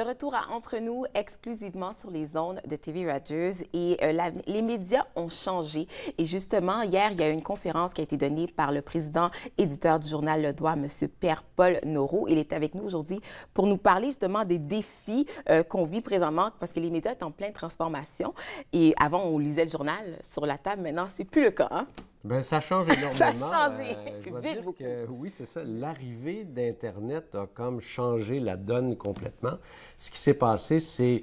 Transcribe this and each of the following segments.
de retour à Entre nous, exclusivement sur les ondes de TV Rogers. Et euh, les médias ont changé. Et justement, hier, il y a eu une conférence qui a été donnée par le président éditeur du journal Le Doigt, M. Pierre-Paul Noro. Il est avec nous aujourd'hui pour nous parler justement des défis euh, qu'on vit présentement parce que les médias sont en pleine transformation. Et avant, on lisait le journal sur la table. Maintenant, c'est plus le cas. Hein? Ben ça change énormément. Euh, oui, c'est ça. L'arrivée d'Internet a comme changé la donne complètement. Ce qui s'est passé, c'est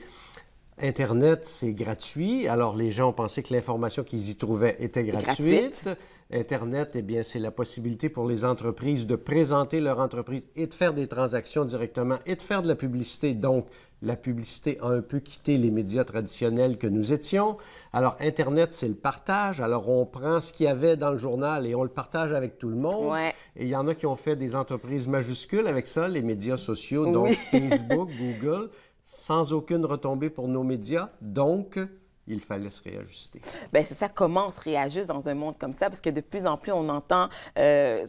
Internet, c'est gratuit. Alors, les gens ont pensé que l'information qu'ils y trouvaient était gratuite. Internet, eh bien, c'est la possibilité pour les entreprises de présenter leur entreprise et de faire des transactions directement et de faire de la publicité. Donc, la publicité a un peu quitté les médias traditionnels que nous étions. Alors, Internet, c'est le partage. Alors, on prend ce qu'il y avait dans le journal et on le partage avec tout le monde. Et il y en a qui ont fait des entreprises majuscules avec ça, les médias sociaux, donc Facebook, Google, sans aucune retombée pour nos médias. Donc, il fallait se réajuster. Bien, c'est ça, comment on se réajuste dans un monde comme ça? Parce que de plus en plus, on entend, euh,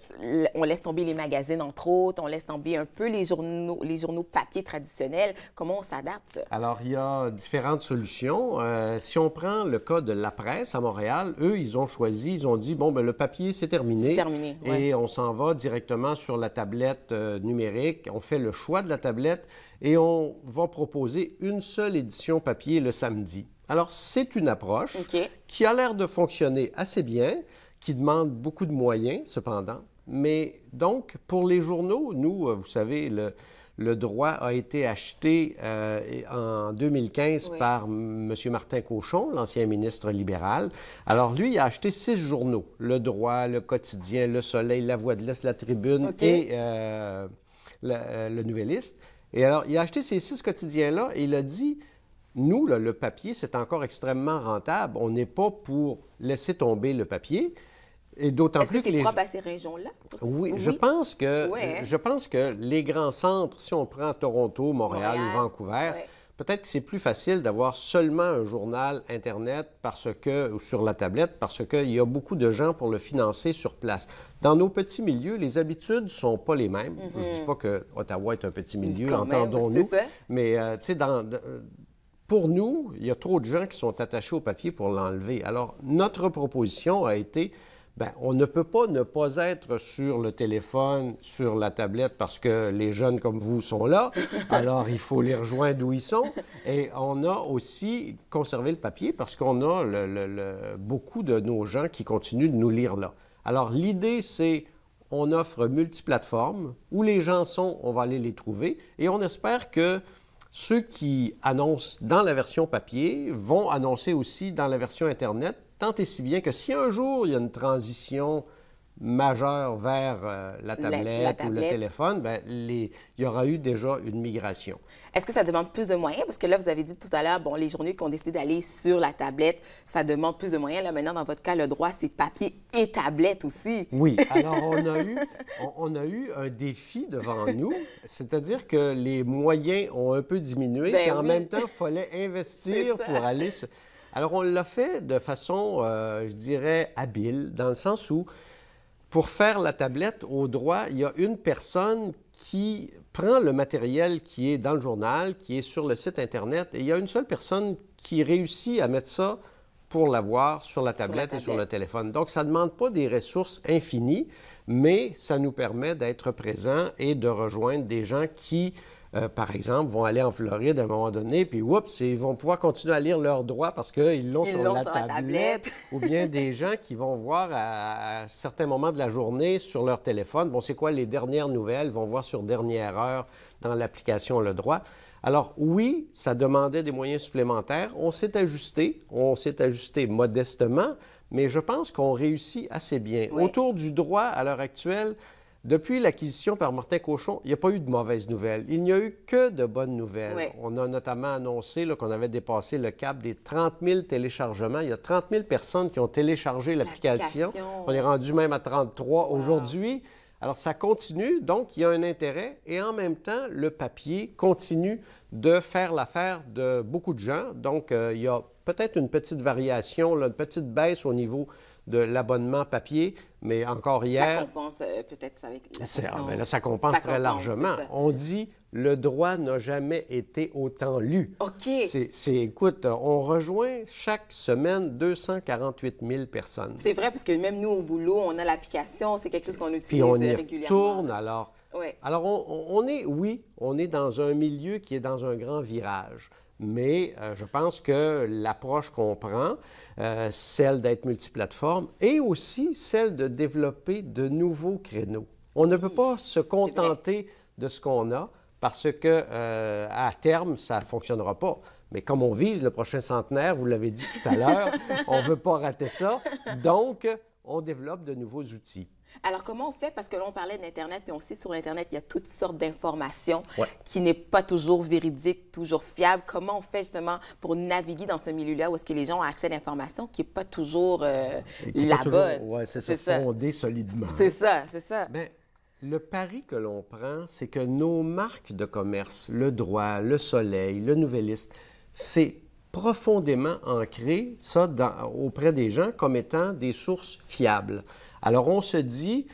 on laisse tomber les magazines, entre autres, on laisse tomber un peu les journaux, les journaux papier traditionnels. Comment on s'adapte? Alors, il y a différentes solutions. Euh, si on prend le cas de la presse à Montréal, eux, ils ont choisi, ils ont dit, bon, ben le papier, c'est terminé. C'est terminé, Et on s'en va directement sur la tablette euh, numérique. On fait le choix de la tablette et on va proposer une seule édition papier le samedi. Alors, c'est une approche qui a l'air de fonctionner assez bien, qui demande beaucoup de moyens, cependant. Mais donc, pour les journaux, nous, euh, vous savez, le, droit a été acheté euh, en 2015 par M. Martin Cochon, l'ancien ministre libéral. Alors, lui, il a acheté six journaux Le Droit, Le Quotidien, Le Soleil, La Voix de l'Est, La Tribune et euh, Le Nouvelliste. Et alors, il a acheté ces six quotidiens-là et il a dit nous, le papier, c'est encore extrêmement rentable. On n'est pas pour laisser tomber le papier. Et d'autant plus que, propre à ces régions-là. Oui, je pense que je pense que les grands centres, si on prend Toronto, Montréal, ou Vancouver, peut-être que c'est plus facile d'avoir seulement un journal internet parce que ou sur la tablette parce qu'il y a beaucoup de gens pour le financer sur place. Dans nos petits milieux, les habitudes sont pas les mêmes. Je dis mhm. pas que Ottawa est un petit milieu, entendons-nous, mais euh, tu sais dans euh, pour nous, il y a trop de gens qui sont attachés au papier pour l'enlever. Alors, notre proposition a été, ben, on ne peut pas ne pas être sur le téléphone, sur la tablette, parce que les jeunes comme vous sont là. Alors, il faut les rejoindre où ils sont. Et on a aussi conservé le papier parce qu'on a beaucoup de nos gens qui continuent de nous lire là. Alors, l'idée, c'est on offre multiplateformes. Où les gens sont, on va aller les trouver. Et on espère que ceux qui annoncent dans la version papier vont annoncer aussi dans la version Internet, tant et si bien que si un jour il y a une transition majeur vers euh, la, tablette ou le téléphone, ben, les... il y aura eu déjà une migration. Est-ce que ça demande plus de moyens? Parce que là, vous avez dit tout à l'heure, bon, les journées qui ont décidé d'aller sur la tablette, ça demande plus de moyens. Là, maintenant, dans votre cas, le droit, c'est papier et tablette aussi. Oui. Alors, on a eu, on, a eu un défi devant nous, c'est-à-dire que les moyens ont un peu diminué, et ben en même temps, il fallait investir pour aller... Sur... Alors, on l'a fait de façon, euh, je dirais, habile, dans le sens où pour faire la tablette au droit, il y a une personne qui prend le matériel qui est dans le journal, qui est sur le site Internet, et il y a une seule personne qui réussit à mettre ça pour l'avoir sur, la tablette et sur le téléphone. Donc, ça ne demande pas des ressources infinies, mais ça nous permet d'être présents et de rejoindre des gens qui euh, par exemple, vont aller en Floride à un moment donné, puis oups, ils vont pouvoir continuer à lire leurs droits parce qu'ils l'ont sur, la, tablette, ou bien des gens qui vont voir à, certains moments de la journée sur leur téléphone, bon, c'est quoi les dernières nouvelles, vont voir sur dernière heure dans l'application Le Droit. Alors oui, ça demandait des moyens supplémentaires. On s'est ajusté, on s'est ajusté modestement, mais je pense qu'on réussit assez bien. Autour du droit, à l'heure actuelle, depuis l'acquisition par Martin Cochon, il n'y a pas eu de mauvaises nouvelles. Il n'y a eu que de bonnes nouvelles. On a notamment annoncé qu'on avait dépassé le cap des 30 000 téléchargements. Il y a 30 000 personnes qui ont téléchargé l'application. On est rendu même à 33 aujourd'hui. Alors ça continue, donc il y a un intérêt et en même temps, le papier continue de faire l'affaire de beaucoup de gens. Donc euh, il y a peut-être une petite variation, une petite baisse au niveau de l'abonnement papier, mais encore hier... Euh, ah, ben ça compense peut-être avec ça compense très largement. On dit le droit n'a jamais été autant lu. OK. C'est, écoute, on rejoint chaque semaine 248 000 personnes. C'est vrai, parce que même nous, au boulot, on a l'application, c'est quelque chose qu'on utilise Puis euh, on Tourne alors. Oui. Alors, on, on est, oui, on est dans un milieu qui est dans un grand virage. Mais euh, je pense que l'approche qu'on prend, euh, celle d'être multiplateforme et aussi celle de développer de nouveaux créneaux. On ne peut pas se contenter de ce qu'on a parce que euh, à terme, ça ne fonctionnera pas. Mais comme on vise le prochain centenaire, vous l'avez dit tout à l'heure, on ne veut pas rater ça. Donc, on développe de nouveaux outils. Alors, comment on fait? Parce que là, on parlait d'Internet, puis on sait sur l'Internet, il y a toutes sortes d'informations qui n'est pas toujours véridique, toujours fiable. Comment on fait justement pour naviguer dans ce milieu-là où est-ce que les gens ont accès à l'information qui n'est pas toujours euh, la bonne? Oui, c'est solidement. C'est ça, c'est ça. Mais ben, le pari que l'on prend, c'est que nos marques de commerce, le droit, le soleil, le nouvelliste, c'est profondément ancré ça auprès des gens comme étant des sources fiables. Alors on se dit,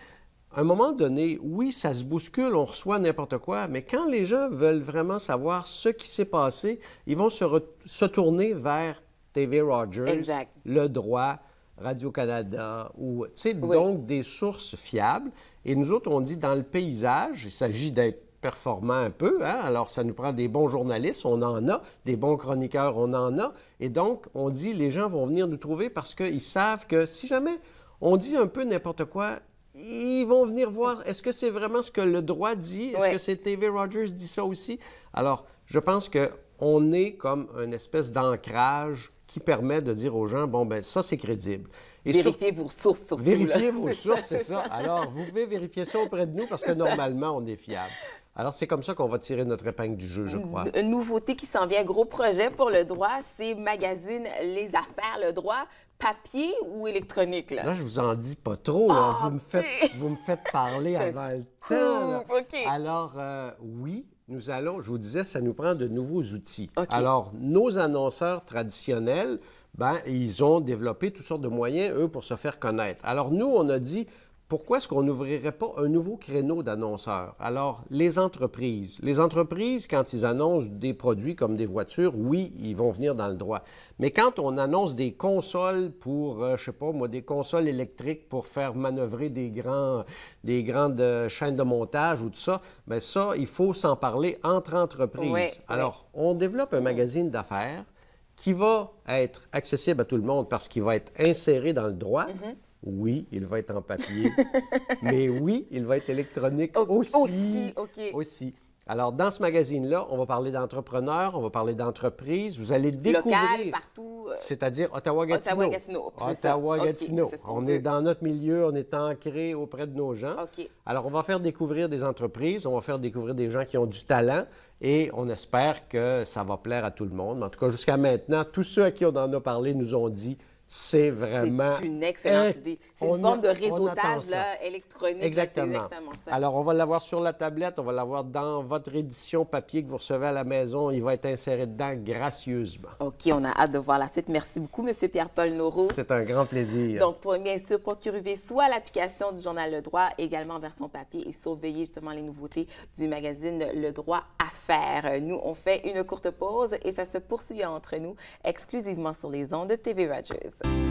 à un moment donné, oui, ça se bouscule, on reçoit n'importe quoi, mais quand les gens veulent vraiment savoir ce qui s'est passé, ils vont se, tourner vers TV Rogers, le droit, Radio-Canada, ou sais, donc des sources fiables. Et nous autres, on dit dans le paysage, il s'agit d'être performant un peu. Hein? Alors, ça nous prend des bons journalistes, on en a, des bons chroniqueurs, on en a. Et donc, on dit, les gens vont venir nous trouver parce qu'ils savent que si jamais on dit un peu n'importe quoi, ils vont venir voir, est-ce que c'est vraiment ce que le droit dit? Est-ce que c'est TV Rogers dit ça aussi? Alors, je pense qu'on est comme une espèce d'ancrage qui permet de dire aux gens, bon, ben ça, c'est crédible. Et vérifiez vos sources, surtout. Vérifiez vos sources, c'est ça. Alors, vous pouvez vérifier ça auprès de nous parce que normalement, on est fiable. Alors, c'est comme ça qu'on va tirer notre épingle du jeu, je crois. Une nouveauté qui s'en vient, gros projet pour le droit, c'est magazine Les Affaires, le droit papier ou électronique? Là, là je vous en dis pas trop. Ah, vous, me faites, parler avant le Alors, euh, oui, nous allons, je vous disais, ça nous prend de nouveaux outils. Alors, nos annonceurs traditionnels, ben, ils ont développé toutes sortes de moyens, eux, pour se faire connaître. Alors, nous, on a dit, pourquoi est-ce qu'on n'ouvrirait pas un nouveau créneau d'annonceurs? Alors, les entreprises. Les entreprises, quand ils annoncent des produits comme des voitures, oui, ils vont venir dans le droit. Mais quand on annonce des consoles pour, je euh, je sais pas moi, des consoles électriques pour faire manœuvrer des, grands, des grandes euh, chaînes de montage ou tout ça, bien ça, il faut s'en parler entre entreprises. Alors, on développe un magazine d'affaires qui va être accessible à tout le monde parce qu'il va être inséré dans le droit. Mm-hmm. Oui, il va être en papier, mais oui, il va être électronique aussi. aussi. Alors, dans ce magazine-là, on va parler d'entrepreneurs, on va parler d'entreprises. Vous allez découvrir. Local, partout. Euh, c'est-à-dire Ottawa-Gatineau. Ottawa-Gatineau. on, est dans notre milieu, on est ancré auprès de nos gens. Alors, on va faire découvrir des entreprises, on va faire découvrir des gens qui ont du talent et on espère que ça va plaire à tout le monde. En tout cas, jusqu'à maintenant, tous ceux à qui on en a parlé nous ont dit c'est vraiment. C'est une excellente idée. C'est une forme de réseautage là, électronique. Exactement. exactement ça. Alors, on va l'avoir sur la tablette, on va l'avoir dans votre édition papier que vous recevez à la maison. Il va être inséré dedans gracieusement. OK, on a hâte de voir la suite. Merci beaucoup, M. Pierre-Paul Noro. C'est un grand plaisir. Donc, bien sûr, procurez soit l'application du journal Le Droit, également en version papier, et surveillez justement les nouveautés du magazine Le Droit à faire. Nous, on fait une courte pause et ça se poursuit entre nous exclusivement sur les ondes de TV Rogers. Services.